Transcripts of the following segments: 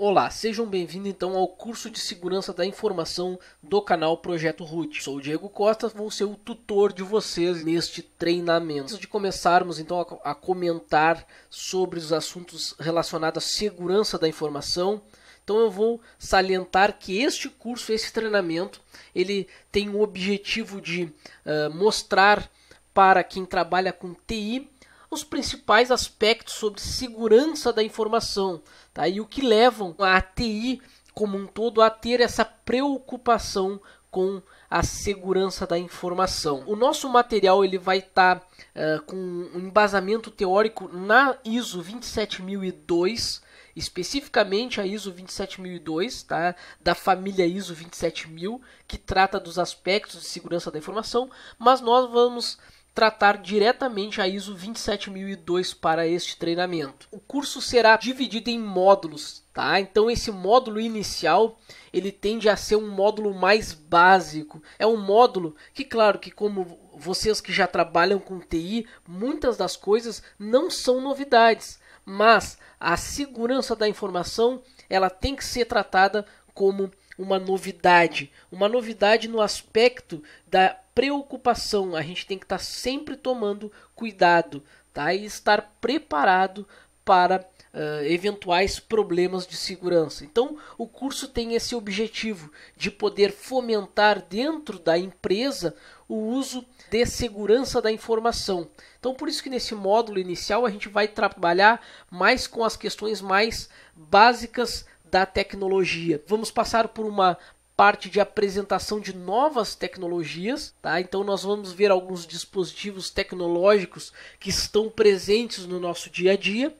Olá, sejam bem-vindos então ao curso de segurança da informação do canal Projeto Root. Sou o Diego Costa, vou ser o tutor de vocês neste treinamento. Antes de começarmos então a comentar sobre os assuntos relacionados à segurança da informação, então eu vou salientar que este curso, esse treinamento, ele tem o objetivo de uh, mostrar para quem trabalha com TI os principais aspectos sobre segurança da informação, Tá? E o que levam a TI como um todo a ter essa preocupação com a segurança da informação. O nosso material ele vai estar tá, uh, com um embasamento teórico na ISO 27002, especificamente a ISO 27002, tá? da família ISO 27000, que trata dos aspectos de segurança da informação, mas nós vamos tratar diretamente a ISO 27002 para este treinamento. O curso será dividido em módulos, tá? Então esse módulo inicial, ele tende a ser um módulo mais básico. É um módulo que, claro, que como vocês que já trabalham com TI, muitas das coisas não são novidades, mas a segurança da informação, ela tem que ser tratada como uma novidade, uma novidade no aspecto da preocupação, a gente tem que estar tá sempre tomando cuidado tá? e estar preparado para uh, eventuais problemas de segurança. Então, o curso tem esse objetivo de poder fomentar dentro da empresa o uso de segurança da informação. Então, por isso que nesse módulo inicial a gente vai trabalhar mais com as questões mais básicas da tecnologia. Vamos passar por uma parte de apresentação de novas tecnologias, tá? Então nós vamos ver alguns dispositivos tecnológicos que estão presentes no nosso dia a dia,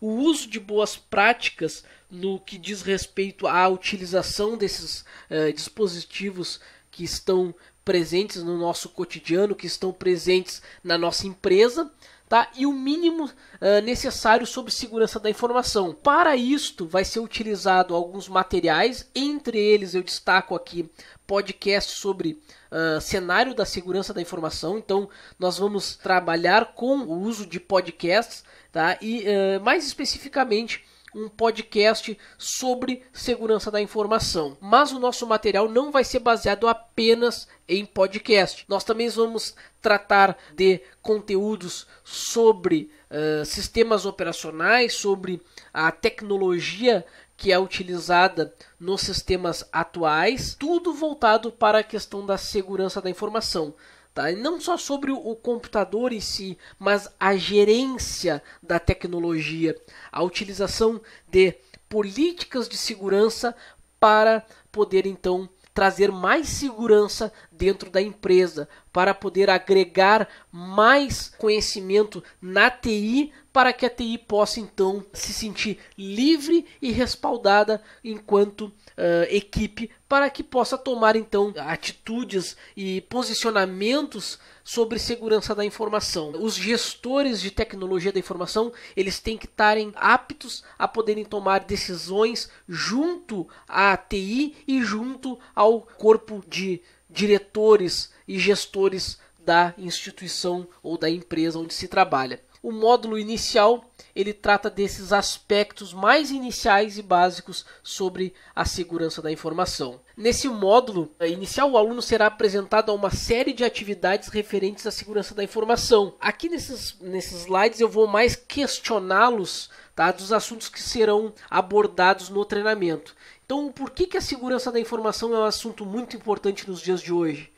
o uso de boas práticas no que diz respeito à utilização desses eh, dispositivos que estão presentes no nosso cotidiano, que estão presentes na nossa empresa tá? e o mínimo uh, necessário sobre segurança da informação. Para isto, vai ser utilizado alguns materiais, entre eles eu destaco aqui podcast sobre uh, cenário da segurança da informação. Então, nós vamos trabalhar com o uso de podcasts tá? e, uh, mais especificamente, um podcast sobre segurança da informação. Mas o nosso material não vai ser baseado apenas em podcast. Nós também vamos tratar de conteúdos sobre uh, sistemas operacionais, sobre a tecnologia que é utilizada nos sistemas atuais, tudo voltado para a questão da segurança da informação. Tá? E não só sobre o computador em si, mas a gerência da tecnologia, a utilização de políticas de segurança para poder então trazer mais segurança dentro da empresa, para poder agregar mais conhecimento na TI, para que a TI possa então se sentir livre e respaldada enquanto uh, equipe para que possa tomar então atitudes e posicionamentos sobre segurança da informação. Os gestores de tecnologia da informação, eles têm que estarem aptos a poderem tomar decisões junto à TI e junto ao corpo de diretores e gestores da instituição ou da empresa onde se trabalha. O módulo inicial ele trata desses aspectos mais iniciais e básicos sobre a segurança da informação. Nesse módulo eh, inicial, o aluno será apresentado a uma série de atividades referentes à segurança da informação. Aqui nesses, nesses slides eu vou mais questioná-los tá, dos assuntos que serão abordados no treinamento. Então, por que, que a segurança da informação é um assunto muito importante nos dias de hoje?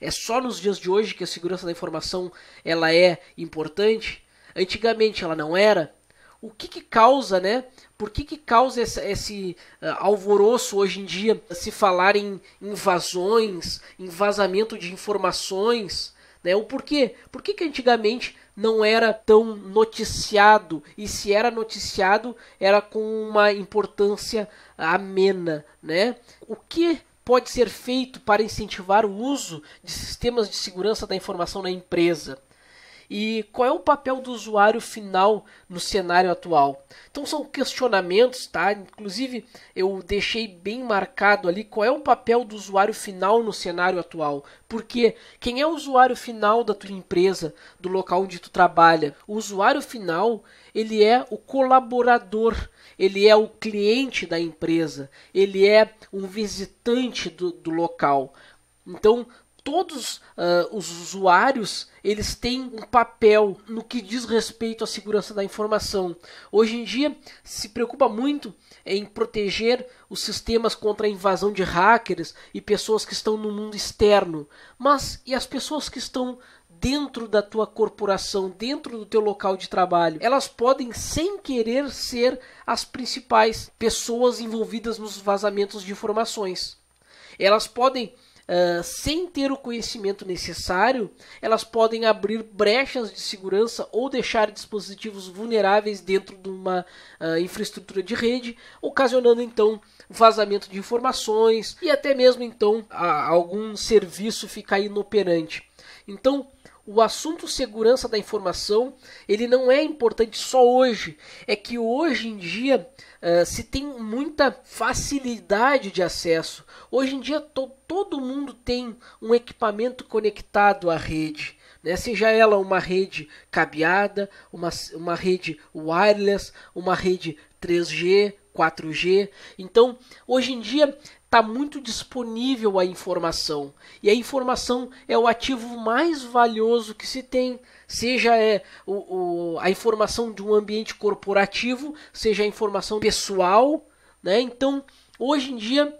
É só nos dias de hoje que a segurança da informação ela é importante? Antigamente ela não era o que, que causa, né? Por que, que causa esse, esse eh, alvoroço hoje em dia se falar em invasões, em vazamento de informações? Né? O porquê? Por que, que antigamente não era tão noticiado? E se era noticiado, era com uma importância amena, né? O que pode ser feito para incentivar o uso de sistemas de segurança da informação na empresa? e qual é o papel do usuário final no cenário atual. Então são questionamentos, tá? Inclusive eu deixei bem marcado ali qual é o papel do usuário final no cenário atual. Porque quem é o usuário final da tua empresa, do local onde tu trabalha? O usuário final, ele é o colaborador, ele é o cliente da empresa, ele é um visitante do, do local. Então, todos uh, os usuários eles têm um papel no que diz respeito à segurança da informação. Hoje em dia se preocupa muito em proteger os sistemas contra a invasão de hackers e pessoas que estão no mundo externo. Mas e as pessoas que estão dentro da tua corporação, dentro do teu local de trabalho, elas podem sem querer ser as principais pessoas envolvidas nos vazamentos de informações. Elas podem ah, sem ter o conhecimento necessário, elas podem abrir brechas de segurança ou deixar dispositivos vulneráveis dentro de uma uh, infraestrutura de rede, ocasionando então vazamento de informações e até mesmo então a, algum serviço ficar inoperante. Então, o assunto segurança da informação ele não é importante só hoje. É que hoje em dia uh, se tem muita facilidade de acesso. Hoje em dia to todo mundo tem um equipamento conectado à rede. Né? Seja ela uma rede cabeada, uma, uma rede wireless, uma rede 3G, 4G. Então, hoje em dia, está muito disponível a informação. E a informação é o ativo mais valioso que se tem, seja é o, o, a informação de um ambiente corporativo, seja a informação pessoal. Né? Então, hoje em dia,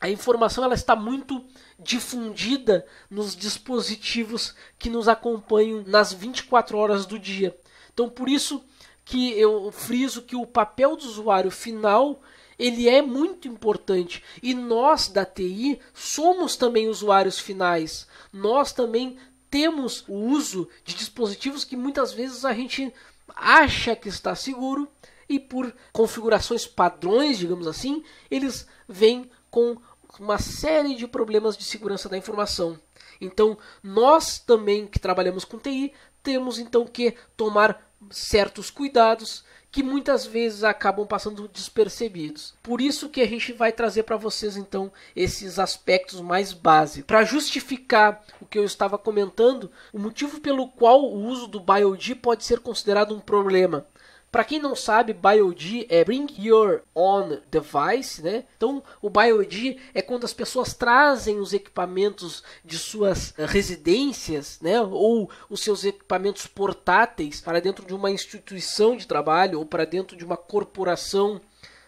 a informação ela está muito difundida nos dispositivos que nos acompanham nas 24 horas do dia. Então, por isso que eu friso que o papel do usuário final ele é muito importante e nós da TI somos também usuários finais. Nós também temos o uso de dispositivos que muitas vezes a gente acha que está seguro e por configurações padrões, digamos assim, eles vêm com uma série de problemas de segurança da informação. Então, nós também que trabalhamos com TI, temos então que tomar certos cuidados que muitas vezes acabam passando despercebidos. Por isso que a gente vai trazer para vocês então esses aspectos mais básicos para justificar o que eu estava comentando, o motivo pelo qual o uso do BioD pode ser considerado um problema para quem não sabe, BioD é Bring Your Own Device, né? Então, o BioD é quando as pessoas trazem os equipamentos de suas eh, residências, né? Ou os seus equipamentos portáteis para dentro de uma instituição de trabalho ou para dentro de uma corporação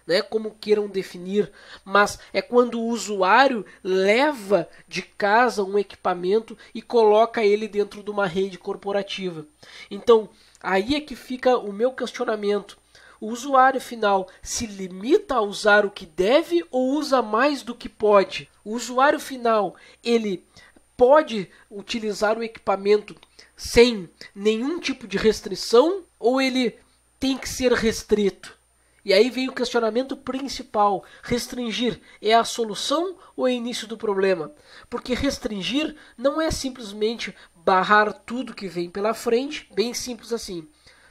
né, como queiram definir, mas é quando o usuário leva de casa um equipamento e coloca ele dentro de uma rede corporativa. Então, Aí é que fica o meu questionamento. O usuário final se limita a usar o que deve ou usa mais do que pode? O usuário final, ele pode utilizar o equipamento sem nenhum tipo de restrição ou ele tem que ser restrito? E aí vem o questionamento principal: restringir é a solução ou é início do problema? Porque restringir não é simplesmente barrar tudo que vem pela frente, bem simples assim.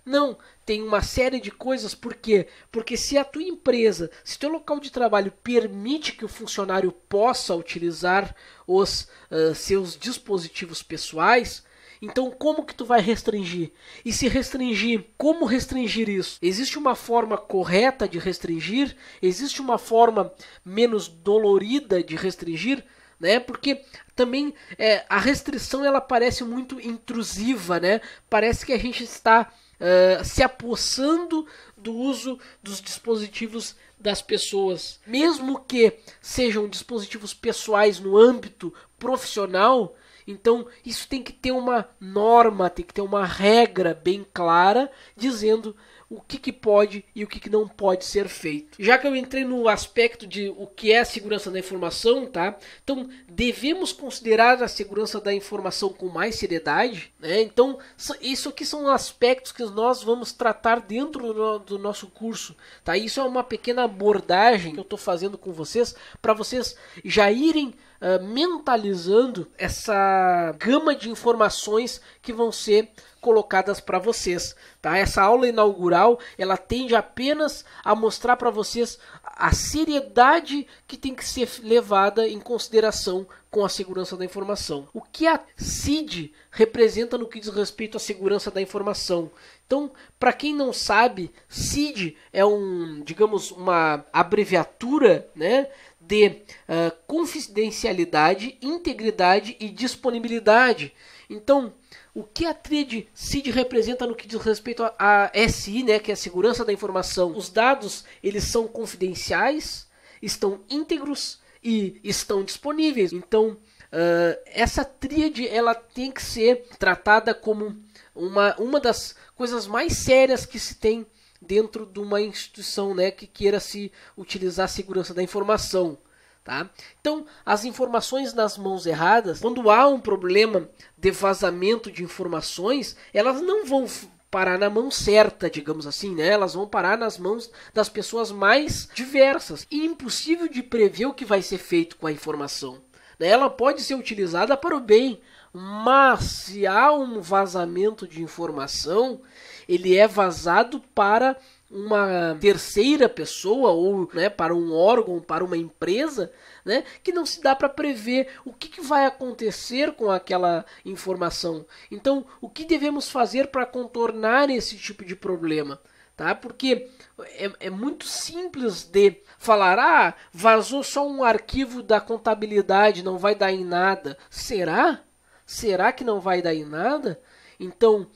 Não, tem uma série de coisas, por quê? Porque se a tua empresa, se teu local de trabalho permite que o funcionário possa utilizar os uh, seus dispositivos pessoais, então como que tu vai restringir? E se restringir, como restringir isso? Existe uma forma correta de restringir? Existe uma forma menos dolorida de restringir? né? Porque também é, a restrição ela parece muito intrusiva, né? Parece que a gente está uh, se apossando do uso dos dispositivos das pessoas, mesmo que sejam dispositivos pessoais no âmbito profissional. Então, isso tem que ter uma norma, tem que ter uma regra bem clara dizendo o que, que pode e o que, que não pode ser feito. Já que eu entrei no aspecto de o que é a segurança da informação, tá? Então devemos considerar a segurança da informação com mais seriedade, né? Então isso aqui são aspectos que nós vamos tratar dentro do, do nosso curso, tá? Isso é uma pequena abordagem que eu estou fazendo com vocês para vocês já irem ah, mentalizando essa gama de informações que vão ser colocadas para vocês, tá? Essa aula inaugural, ela tende apenas a mostrar para vocês a seriedade que tem que ser levada em consideração com a segurança da informação. O que a CID representa no que diz respeito à segurança da informação? Então, para quem não sabe, CID é um, digamos, uma abreviatura, né, de uh, confidencialidade, integridade e disponibilidade. Então, o que a tríade CID representa no que diz respeito à SI, né, que é a segurança da informação? Os dados, eles são confidenciais, estão íntegros e estão disponíveis. Então, uh, essa tríade, ela tem que ser tratada como uma, uma das coisas mais sérias que se tem dentro de uma instituição né, que queira se utilizar a segurança da informação. Tá? Então, as informações nas mãos erradas, quando há um problema de vazamento de informações, elas não vão parar na mão certa, digamos assim, né? Elas vão parar nas mãos das pessoas mais diversas. E impossível de prever o que vai ser feito com a informação. Né? Ela pode ser utilizada para o bem, mas se há um vazamento de informação, ele é vazado para uma terceira pessoa ou né, para um órgão, para uma empresa, né, que não se dá para prever o que, que, vai acontecer com aquela informação. Então, o que devemos fazer para contornar esse tipo de problema? Tá? Porque é, é muito simples de falar, ah, vazou só um arquivo da contabilidade, não vai dar em nada. Será? Será que não vai dar em nada? Então,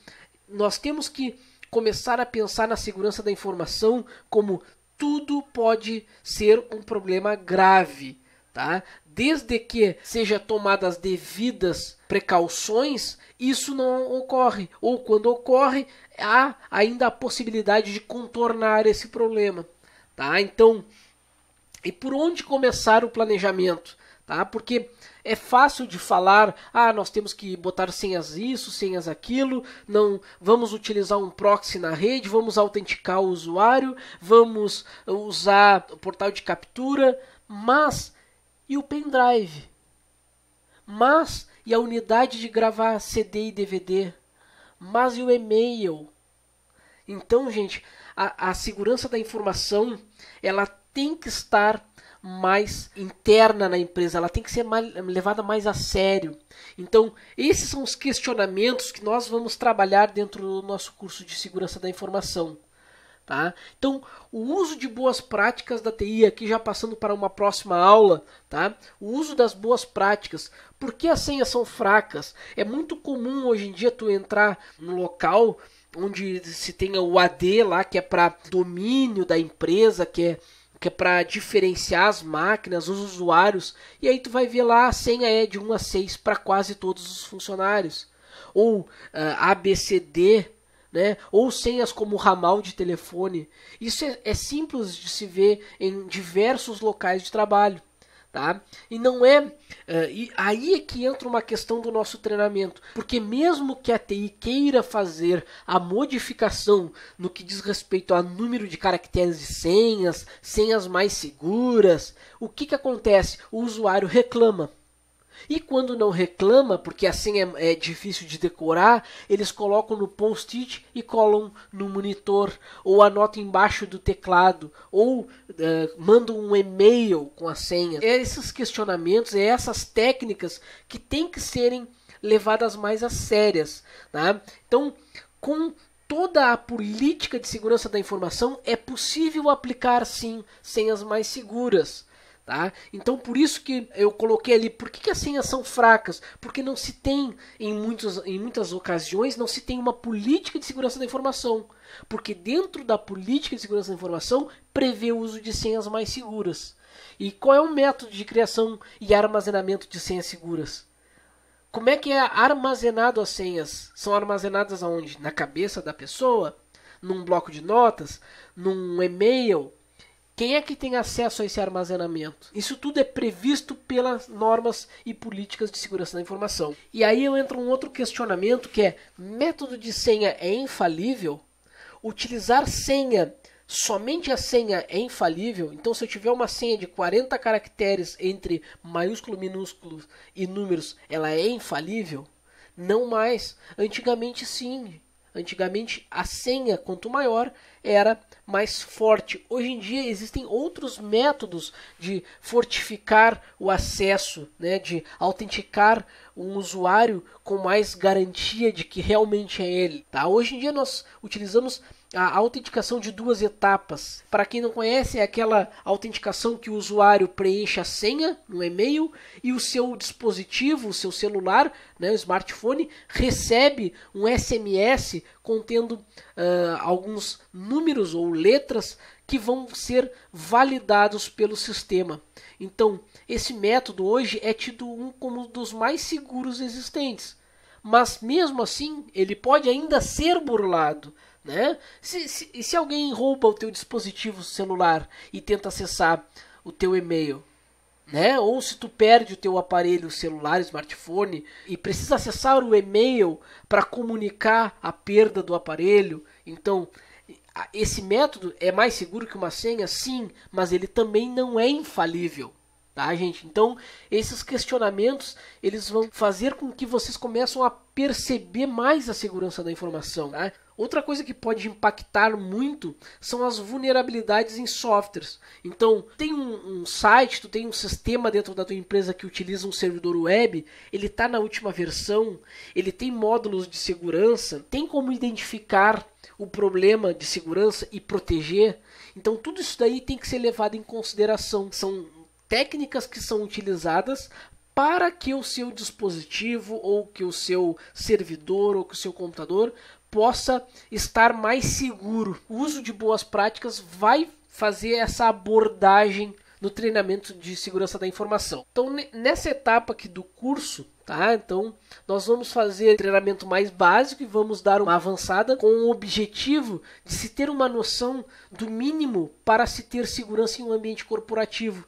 nós temos que começar a pensar na segurança da informação como tudo pode ser um problema grave, tá? Desde que seja tomadas devidas precauções, isso não ocorre, ou quando ocorre, há ainda a possibilidade de contornar esse problema, tá? Então, e por onde começar o planejamento, tá? Porque é fácil de falar, ah, nós temos que botar senhas isso, senhas aquilo, não vamos utilizar um proxy na rede, vamos autenticar o usuário, vamos usar o portal de captura, mas e o pendrive? Mas e a unidade de gravar CD e DVD? Mas e o e-mail? Então, gente, a, a segurança da informação, ela tem que estar mais interna na empresa, ela tem que ser mais, levada mais a sério. Então, esses são os questionamentos que nós vamos trabalhar dentro do nosso curso de segurança da informação. Tá? Então, o uso de boas práticas da TI, aqui já passando para uma próxima aula, tá? o uso das boas práticas. Por que as senhas são fracas? É muito comum hoje em dia tu entrar no local onde se tenha o AD lá, que é para domínio da empresa, que é que é para diferenciar as máquinas, os usuários, e aí tu vai ver lá a senha é de 1 a 6 para quase todos os funcionários, ou uh, ah, ABCD, né? ou senhas como ramal de telefone. Isso é, é simples de se ver em diversos locais de trabalho tá? E não é. Uh, e aí é que entra uma questão do nosso treinamento. Porque mesmo que a TI queira fazer a modificação no que diz respeito a número de caracteres e senhas, senhas mais seguras, o que, que acontece? O usuário reclama. E quando não reclama, porque assim é, é difícil de decorar, eles colocam no post-it e colam no monitor, ou anotam embaixo do teclado, ou uh, mandam um e-mail com a senha. É esses questionamentos, é essas técnicas que têm que serem levadas mais a sérias. Tá? Então, com toda a política de segurança da informação, é possível aplicar sim senhas mais seguras. Tá? Então por isso que eu coloquei ali, por que, que, as senhas são fracas? Porque não se tem, em, muitos, em muitas ocasiões, não se tem uma política de segurança da informação. Porque dentro da política de segurança da informação prevê o uso de senhas mais seguras. E qual é o método de criação e armazenamento de senhas seguras? Como é que é armazenado as senhas? São armazenadas aonde? Na cabeça da pessoa? Num bloco de notas? Num e-mail? Quem é que tem acesso a esse armazenamento? Isso tudo é previsto pelas normas e políticas de segurança da informação. E aí eu entro um outro questionamento que é: método de senha é infalível? Utilizar senha somente a senha é infalível, então se eu tiver uma senha de 40 caracteres entre maiúsculo, minúsculo e números, ela é infalível? Não mais. Antigamente sim. Antigamente a senha, quanto maior, era mais forte. Hoje em dia existem outros métodos de fortificar o acesso, né, de autenticar um usuário com mais garantia de que realmente é ele. Tá? Hoje em dia nós utilizamos a autenticação de duas etapas. Para quem não conhece, é aquela autenticação que o usuário preenche a senha no e-mail e o seu dispositivo, o seu celular, né, o smartphone, recebe um SMS contendo uh, alguns números ou letras que vão ser validados pelo sistema. Então, esse método hoje é tido um como um dos mais seguros existentes. Mas mesmo assim, ele pode ainda ser burlado. Né? Se, se, se alguém rouba o teu dispositivo celular e tenta acessar o teu e-mail, né? Ou se tu perde o teu aparelho celular, smartphone e precisa acessar o e-mail para comunicar a perda do aparelho, então esse método é mais seguro que uma senha, sim, mas ele também não é infalível. Tá, gente? Então, esses questionamentos, eles vão fazer com que vocês começam a perceber mais a segurança da informação, tá? Outra coisa que pode impactar muito são as vulnerabilidades em softwares. Então, tem um, um site, tu tem um sistema dentro da tua empresa que utiliza um servidor web, ele está na última versão, ele tem módulos de segurança, tem como identificar o problema de segurança e proteger. Então, tudo isso daí tem que ser levado em consideração. São técnicas que são utilizadas para que o seu dispositivo ou que o seu servidor ou que o seu computador possa estar mais seguro. O uso de boas práticas vai fazer essa abordagem no treinamento de segurança da informação. Então, nessa etapa aqui do curso, tá? Então, nós vamos fazer treinamento mais básico e vamos dar uma avançada com o objetivo de se ter uma noção do mínimo para se ter segurança em um ambiente corporativo,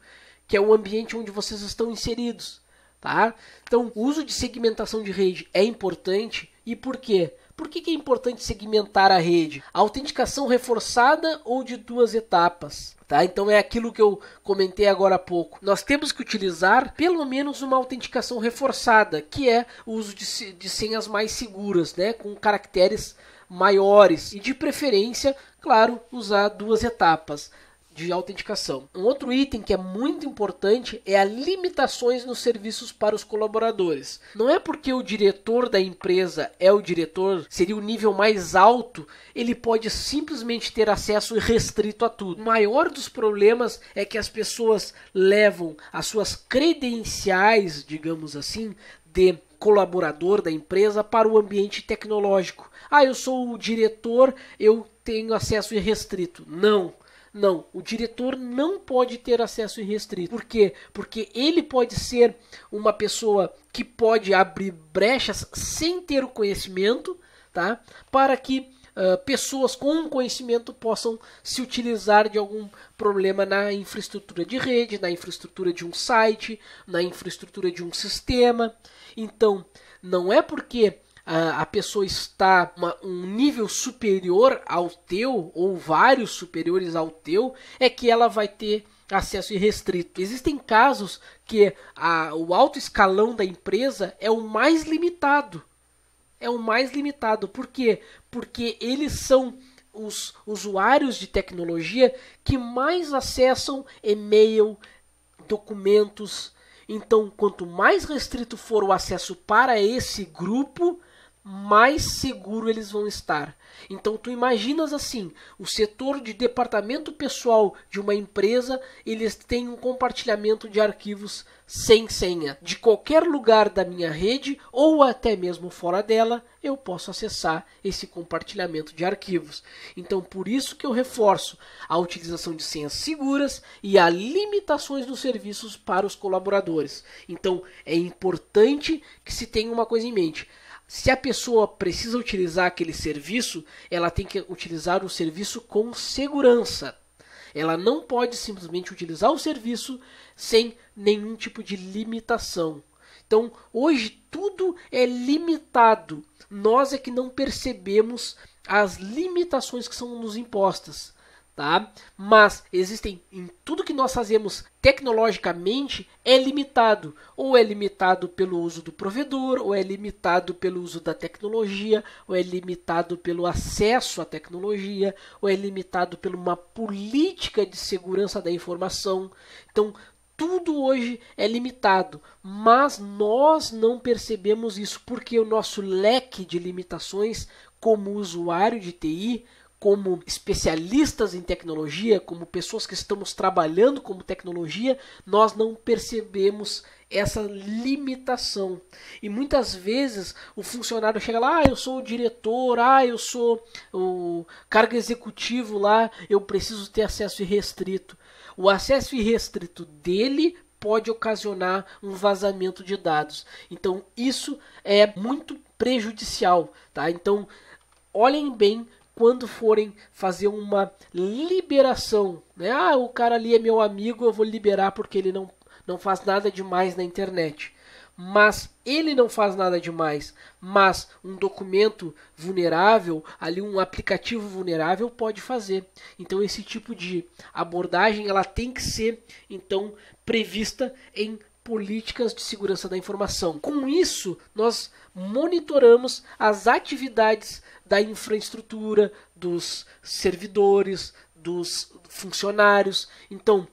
que é o ambiente onde vocês estão inseridos, tá? Então, o uso de segmentação de rede é importante e por quê? Por que, que é importante segmentar a rede? A autenticação reforçada ou de duas etapas? Tá? Então é aquilo que eu comentei agora há pouco. Nós temos que utilizar pelo menos uma autenticação reforçada, que é o uso de, de senhas mais seguras, né? com caracteres maiores e de preferência, claro, usar duas etapas de autenticação. Um outro item que é muito importante é as limitações nos serviços para os colaboradores. Não é porque o diretor da empresa é o diretor, seria o nível mais alto, ele pode simplesmente ter acesso restrito a tudo. O maior dos problemas é que as pessoas levam as suas credenciais, digamos assim, de colaborador da empresa para o ambiente tecnológico. Ah, eu sou o diretor, eu tenho acesso irrestrito. Não, não, o diretor não pode ter acesso irrestrito. Por quê? Porque ele pode ser uma pessoa que pode abrir brechas sem ter o conhecimento, tá? Para que Uh, pessoas com conhecimento possam se utilizar de algum problema na infraestrutura de rede, na infraestrutura de um site, na infraestrutura de um sistema. Então, não é porque a, a pessoa está uma, um nível superior ao teu, ou vários superiores ao teu, é que ela vai ter acesso irrestrito. Existem casos que a, o alto escalão da empresa é o mais limitado. É o mais limitado. Por quê? Porque eles são os usuários de tecnologia que mais acessam e-mail, documentos. Então, quanto mais restrito for o acesso para esse grupo, mais seguro eles vão estar. Então tu imaginas assim, o setor de departamento pessoal de uma empresa, eles têm um compartilhamento de arquivos sem senha. De qualquer lugar da minha rede ou até mesmo fora dela, eu posso acessar esse compartilhamento de arquivos. Então por isso que eu reforço a utilização de senhas seguras e a limitações dos serviços para os colaboradores. Então é importante que se tenha uma coisa em mente. Se a pessoa precisa utilizar aquele serviço, ela tem que utilizar o serviço com segurança. Ela não pode simplesmente utilizar o serviço sem nenhum tipo de limitação. Então, hoje tudo é limitado. Nós é que não percebemos as limitações que são nos impostas tá? Mas existem em tudo que nós fazemos tecnologicamente é limitado, ou é limitado pelo uso do provedor, ou é limitado pelo uso da tecnologia, ou é limitado pelo acesso à tecnologia, ou é limitado por uma política de segurança da informação. Então, tudo hoje é limitado, mas nós não percebemos isso porque o nosso leque de limitações como usuário de TI como especialistas em tecnologia, como pessoas que estamos trabalhando como tecnologia, nós não percebemos essa limitação. E muitas vezes o funcionário chega lá, ah, eu sou o diretor, ah, eu sou o cargo executivo lá, eu preciso ter acesso irrestrito. O acesso irrestrito dele pode ocasionar um vazamento de dados. Então isso é muito prejudicial, tá? Então olhem bem quando forem fazer uma liberação, né? Ah, o cara ali é meu amigo, eu vou liberar porque ele não, não faz nada demais na internet. Mas ele não faz nada demais. Mas um documento vulnerável, ali um aplicativo vulnerável pode fazer. Então esse tipo de abordagem ela tem que ser então prevista em políticas de segurança da informação. Com isso, nós monitoramos as atividades da infraestrutura, dos servidores, dos funcionários. Então,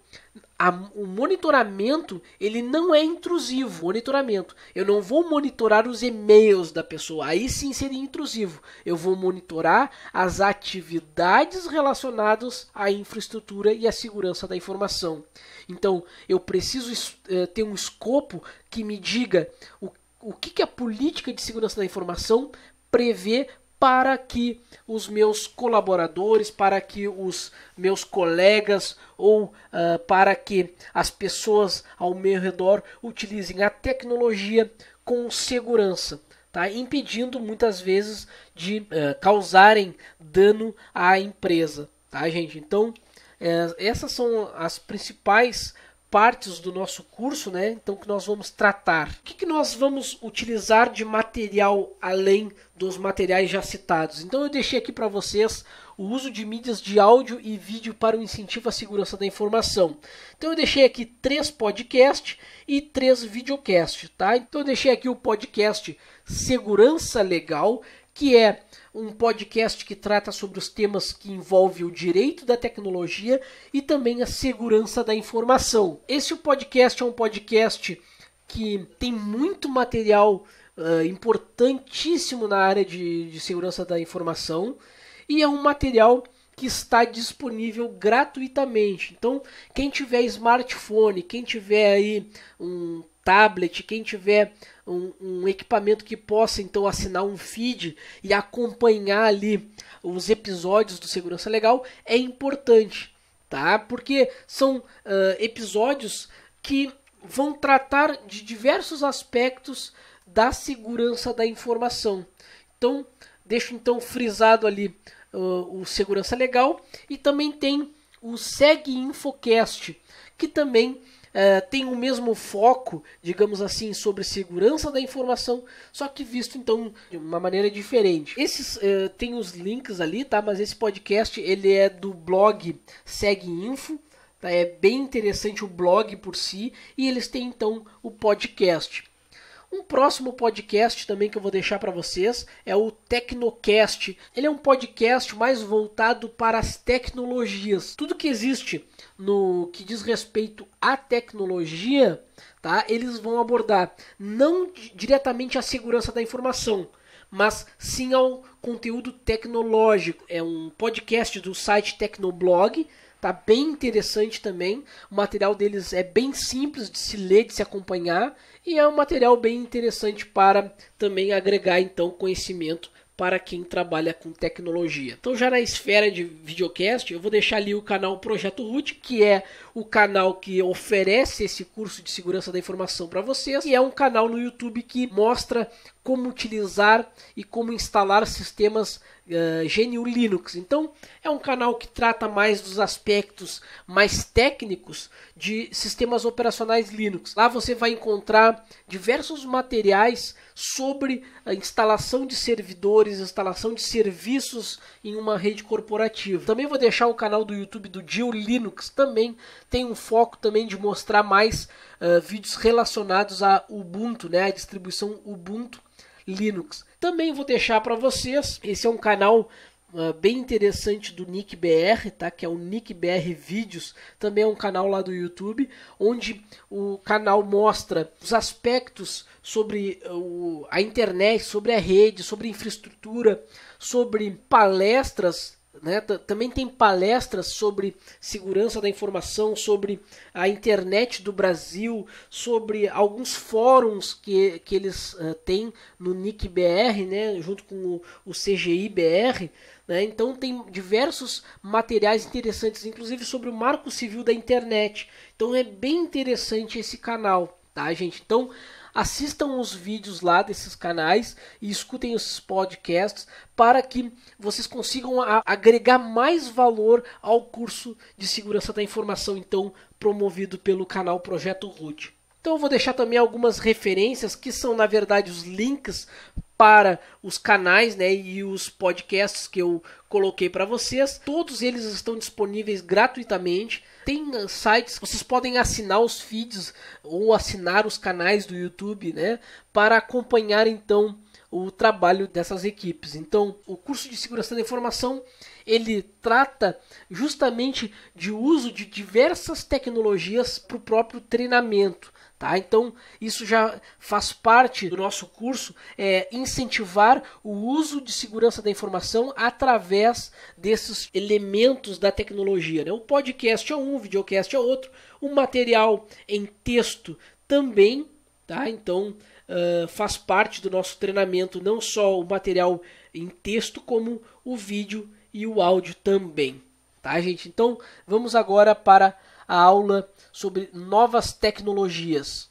a, o monitoramento ele não é intrusivo. Monitoramento. Eu não vou monitorar os e-mails da pessoa. Aí sim seria intrusivo. Eu vou monitorar as atividades relacionadas à infraestrutura e à segurança da informação. Então eu preciso eh, ter um escopo que me diga o, o que, que a política de segurança da informação prevê para que os meus colaboradores, para que os meus colegas ou uh, para que as pessoas ao meu redor utilizem a tecnologia com segurança, tá? impedindo muitas vezes de uh, causarem dano à empresa. Tá, gente? Então, eh, essas são as principais partes do nosso curso, né? Então que nós vamos tratar. O que, que nós vamos utilizar de material além dos materiais já citados? Então eu deixei aqui para vocês o uso de mídias de áudio e vídeo para o incentivo à segurança da informação. Então eu deixei aqui três podcasts e três videocasts, tá? Então eu deixei aqui o podcast Segurança Legal, que é um podcast que trata sobre os temas que envolvem o direito da tecnologia e também a segurança da informação. Esse podcast é um podcast que tem muito material uh, importantíssimo na área de, de segurança da informação e é um material que está disponível gratuitamente. Então, quem tiver smartphone, quem tiver aí um tablet, quem tiver um, um, equipamento que possa então assinar um feed e acompanhar ali os episódios do Segurança Legal é importante, tá? Porque são uh, episódios que vão tratar de diversos aspectos da segurança da informação. Então, deixo então frisado ali uh, o Segurança Legal e também tem o Seg Infocast, que também eh, tem o mesmo foco, digamos assim, sobre segurança da informação, só que visto então de uma maneira diferente. Esses uh, tem os links ali, tá? Mas esse podcast ele é do blog Segue Info. Tá? É bem interessante o blog por si e eles têm então o podcast. Um próximo podcast também que eu vou deixar para vocês é o Tecnocast. Ele é um podcast mais voltado para as tecnologias. Tudo que existe no que diz respeito à tecnologia, tá? Eles vão abordar não diretamente a segurança da informação, mas sim ao conteúdo tecnológico. É um podcast do site Tecnoblog, tá bem interessante também. O material deles é bem simples de se ler, de se acompanhar e é um material bem interessante para também agregar então conhecimento para quem trabalha com tecnologia. Então já na esfera de videocast, eu vou deixar ali o canal Projeto Root, que é o canal que oferece esse curso de segurança da informação para vocês e é um canal no YouTube que mostra como utilizar e como instalar sistemas uh, eh, GNU Linux. Então, é um canal que trata mais dos aspectos mais técnicos de sistemas operacionais Linux. Lá você vai encontrar diversos materiais sobre a instalação de servidores, instalação de serviços em uma rede corporativa. Também vou deixar o canal do YouTube do DIO Linux também tem um foco também de mostrar mais uh, vídeos relacionados a Ubuntu, né, a distribuição Ubuntu Linux. Também vou deixar para vocês, esse é um canal Uh, bem interessante do Nick BR, tá? Que é o Nick BR Vídeos, também é um canal lá do YouTube, onde o canal mostra os aspectos sobre ah, a internet, sobre a rede, sobre infraestrutura, sobre palestras né? Também tem palestras sobre segurança da informação, sobre a internet do Brasil, sobre alguns fóruns que, que eles uh, têm no NICBR, né? junto com o, o CGIBR. Né? Então tem diversos materiais interessantes, inclusive sobre o marco civil da internet. Então é bem interessante esse canal, tá, gente? Então assistam os vídeos lá desses canais e escutem os podcasts para que vocês consigam agregar mais valor ao curso de segurança da informação, então promovido pelo canal Projeto Root. Então eu vou deixar também algumas referências que são na verdade os links para os canais né, e os podcasts que eu coloquei para vocês. Todos eles estão disponíveis gratuitamente. Tem ah, sites, vocês podem assinar os feeds ou assinar os canais do YouTube né, para acompanhar então o trabalho dessas equipes. Então, o curso de segurança da informação ele trata justamente de uso de diversas tecnologias para o próprio treinamento. Tá? Então, isso já faz parte do nosso curso, é incentivar o uso de segurança da informação através desses elementos da tecnologia. Né? O podcast é um, o videocast é outro, o material em texto também. Tá? Então, uh, faz parte do nosso treinamento não só o material em texto, como o vídeo e o áudio também. Tá, gente? Então, vamos agora para a aula sobre novas tecnologias